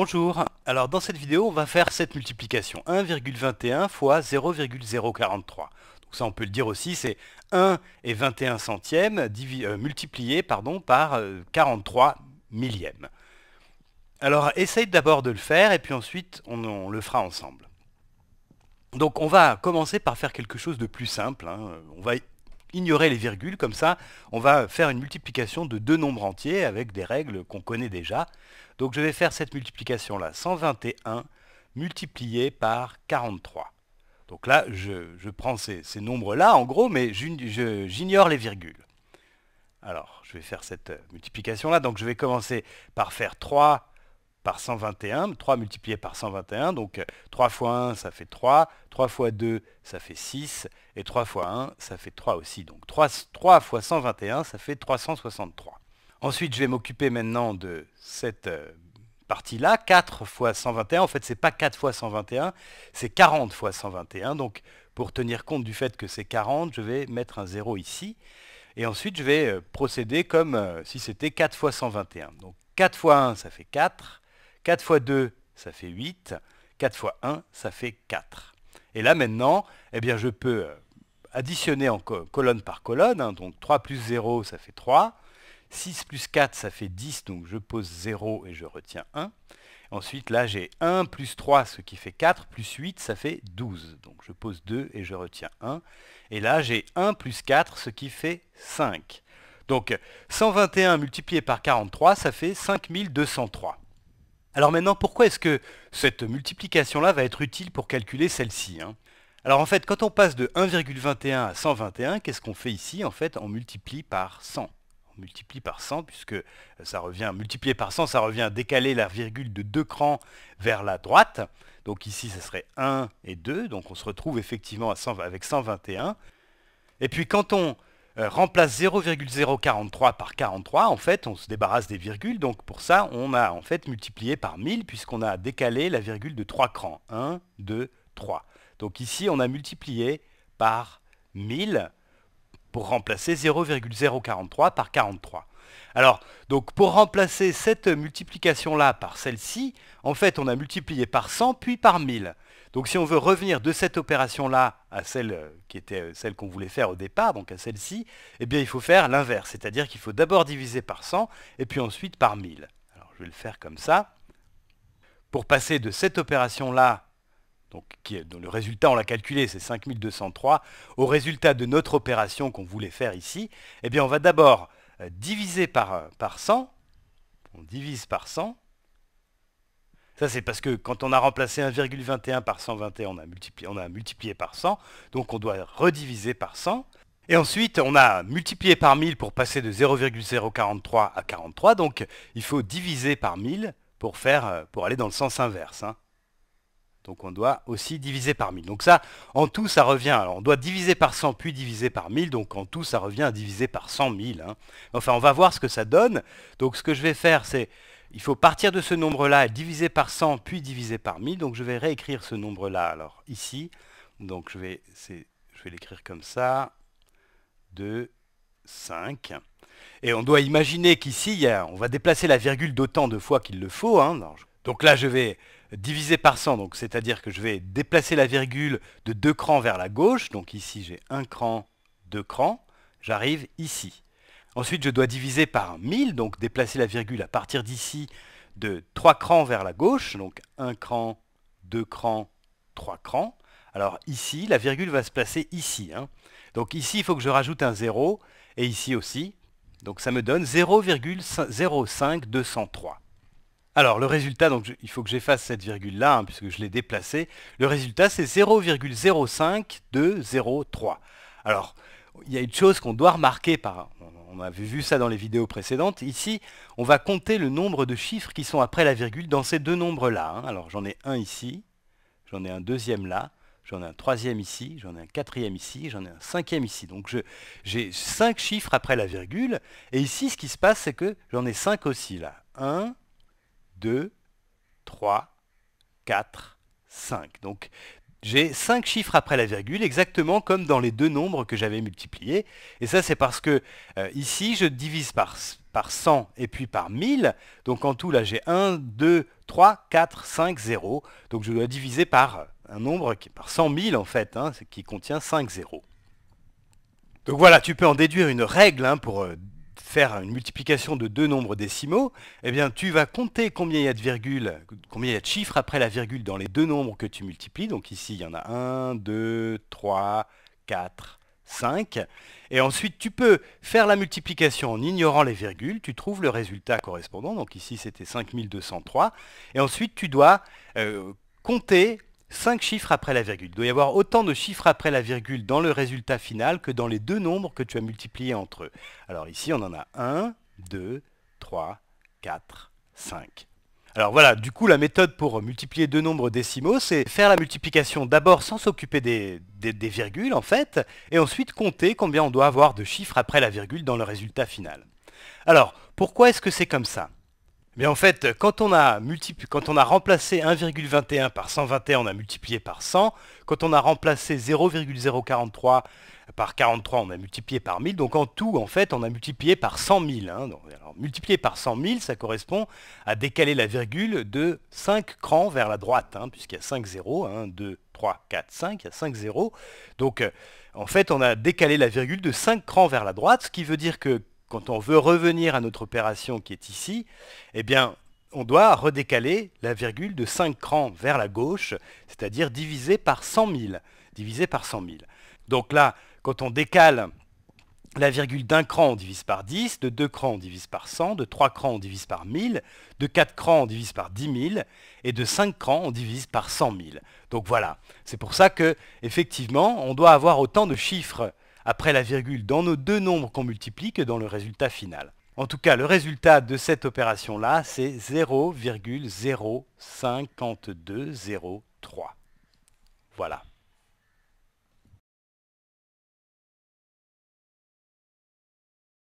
Bonjour, alors dans cette vidéo on va faire cette multiplication 1,21 fois 0,043. Donc ça on peut le dire aussi, c'est 1 et 21 centièmes euh, multiplié pardon, par 43 euh, millièmes. Alors essaye d'abord de le faire et puis ensuite on, le fera ensemble. Donc on va commencer par faire quelque chose de plus simple, hein. on va ignorer les virgules, comme ça on va faire une multiplication de deux nombres entiers avec des règles qu'on connaît déjà. Donc je vais faire cette multiplication là, 121 multiplié par 43. Donc là, je, prends ces nombres-là, en gros, mais j'ignore les virgules. Alors, je vais faire cette euh, multiplication-là. Donc, je vais commencer par faire 3 par 121, 3 multiplié par 121. Donc, 3 euh, fois 1, ça fait 3. 3 fois 2, ça fait 6. Et 3 fois 1, ça fait 3 aussi. Donc 3, 3 x 121, ça fait 363. Ensuite, je vais m'occuper maintenant de cette euh, partie-là. 4 x 121, en fait, ce n'est pas 4 fois 121, c'est 40 x 121. Donc, pour tenir compte du fait que c'est 40, je vais mettre un 0 ici. Et ensuite, je vais euh, procéder comme euh, si c'était 4 fois 121. Donc, 4 fois 1, ça fait 4. 4 x 2, ça fait 8. 4 x 1, ça fait 4. Et là, maintenant, eh bien, je peux additionner en colonne par colonne, hein, donc 3 plus 0, ça fait 3. 6 plus 4, ça fait 10, donc je pose 0 et je retiens 1. Ensuite, là, j'ai 1 plus 3, ce qui fait 4, plus 8, ça fait 12. Donc je pose 2 et je retiens 1. Et là, j'ai 1 plus 4, ce qui fait 5. Donc 121 multiplié par 43, ça fait 5203. Alors maintenant, pourquoi est-ce que cette multiplication-là va être utile pour calculer celle-ci hein alors en fait, quand on passe de 1,21 à 121, qu'est-ce qu'on fait ici En fait, on multiplie par 100 On multiplie par 100, puisque euh, ça revient, multiplier par 100, ça revient à décaler la virgule de deux crans vers la droite. Donc ici, ça serait 1 et 2, donc on se retrouve effectivement avec 121. Et puis quand on euh, remplace 0,043 par 43, en fait, on se débarrasse des virgules, donc pour ça, on a en fait multiplié par 1000, puisqu'on a décalé la virgule de 3 crans. 1, 2, 3. Donc ici, on a multiplié par 1000 pour remplacer 0,043 par 43. Alors, donc pour remplacer cette multiplication-là par celle-ci, en fait, on a multiplié par 100 puis par 1000. Donc si on veut revenir de cette opération-là à celle euh, qui était euh, celle qu'on voulait faire au départ, donc à celle-ci, eh bien il faut faire l'inverse, c'est-à-dire qu'il faut d'abord diviser par 100 et puis ensuite par 1000. Alors je vais le faire comme ça. Pour passer de cette opération-là donc, dont le résultat, on l'a calculé, c'est 5203, au résultat de notre opération qu'on voulait faire ici, eh bien on va d'abord euh, diviser par, 100, euh, on divise par 100, ça, c'est parce que quand on a remplacé 1,21 par 121, on a, multiplié, par 100, donc on doit rediviser par 100. Et ensuite, on a multiplié par 1000 pour passer de 0,043 à 43, donc il faut diviser par 1000 pour, faire, euh, pour aller dans le sens inverse. Hein. Donc on doit aussi diviser par 1000. Donc ça, en tout, ça revient. Alors on doit diviser par 100 puis diviser par 1000. Donc en tout, ça revient à diviser par 100 000. Hein. Enfin, on va voir ce que ça donne. Donc ce que je vais faire, c'est... Il faut partir de ce nombre-là, diviser par 100, puis diviser par 1000. Donc je vais réécrire ce nombre-là, alors ici. Donc je vais, vais l'écrire comme ça. 2, 5. Et on doit imaginer qu'ici, on va déplacer la virgule d'autant de fois qu'il le faut. Hein. Donc là, je vais divisé par 100, donc c'est-à-dire que je vais déplacer la virgule de deux crans vers la gauche, donc ici j'ai un cran, deux crans, j'arrive ici. Ensuite je dois diviser par 1000, donc déplacer la virgule à partir d'ici de trois crans vers la gauche, donc un cran, deux crans, trois crans. Alors ici, la virgule va se placer ici. Hein. Donc ici, il faut que je rajoute un 0, et ici aussi. Donc ça me donne 0,05203. Alors le résultat, donc il faut que j'efface cette virgule là, hein, puisque je l'ai déplacée. Le résultat c'est 0,05203. Alors il y a une chose qu'on doit remarquer, par, on avait vu ça dans les vidéos précédentes, ici on va compter le nombre de chiffres qui sont après la virgule dans ces deux nombres là. Hein. Alors j'en ai un ici, j'en ai un deuxième là, j'en ai un troisième ici, j'en ai un quatrième ici, j'en ai un cinquième ici. Donc j'ai cinq chiffres après la virgule, et ici ce qui se passe c'est que j'en ai cinq aussi là. 1, 2, 3, 4, 5. Donc j'ai 5 chiffres après la virgule, exactement comme dans les deux nombres que j'avais multipliés. Et ça, c'est parce que euh, ici, je divise par, par 100 et puis par 1000. Donc en tout, là, j'ai 1, 2, 3, 4, 5, 0. Donc je dois diviser par un nombre, qui, par 100 000 en fait, hein, qui contient 5 0. Donc voilà, tu peux en déduire une règle hein, pour euh, faire une multiplication de deux nombres décimaux, eh bien, tu vas compter combien il y a de virgules, combien il y a de chiffres après la virgule dans les deux nombres que tu multiplies. Donc ici, il y en a 1, 2, 3, 4, 5. Et ensuite, tu peux faire la multiplication en ignorant les virgules. Tu trouves le résultat correspondant. Donc ici, c'était 5203. Et ensuite, tu dois euh, compter 5 chiffres après la virgule. Il doit y avoir autant de chiffres après la virgule dans le résultat final que dans les deux nombres que tu as multipliés entre eux. Alors ici, on en a 1, 2, 3, 4, 5. Alors voilà, du coup, la méthode pour multiplier deux nombres décimaux, c'est faire la multiplication d'abord sans s'occuper des, des virgules, en fait, et ensuite compter combien on doit avoir de chiffres après la virgule dans le résultat final. Alors, pourquoi est-ce que c'est comme ça mais en fait, quand on a, remplacé 1,21 par 121, on a multiplié par 100. Quand on a remplacé 0,043 par 43, on a multiplié par 1000. Donc en tout, en fait, on a multiplié par 100 000. Hein. multiplié par 100 000, ça correspond à décaler la virgule de 5 crans vers la droite, hein, puisqu'il y a 5 zéros 1, 2, 3, 4, 5, il y a 5 zéros. Donc euh, en fait, on a décalé la virgule de 5 crans vers la droite, ce qui veut dire que quand on veut revenir à notre opération qui est ici, eh bien, on doit redécaler la virgule de 5 crans vers la gauche, c'est-à-dire divisé par 100 000. Donc là, quand on décale la virgule d'un cran, on divise par 10, de 2 crans, on divise par 100, de 3 crans, on divise par 1000, de 4 crans, on divise par 10 000, et de 5 crans, on divise par 100 000. Donc voilà, c'est pour ça que, effectivement, on doit avoir autant de chiffres après la virgule dans nos deux nombres qu'on multiplie que dans le résultat final. En tout cas, le résultat de cette opération-là, c'est 0,05203. Voilà.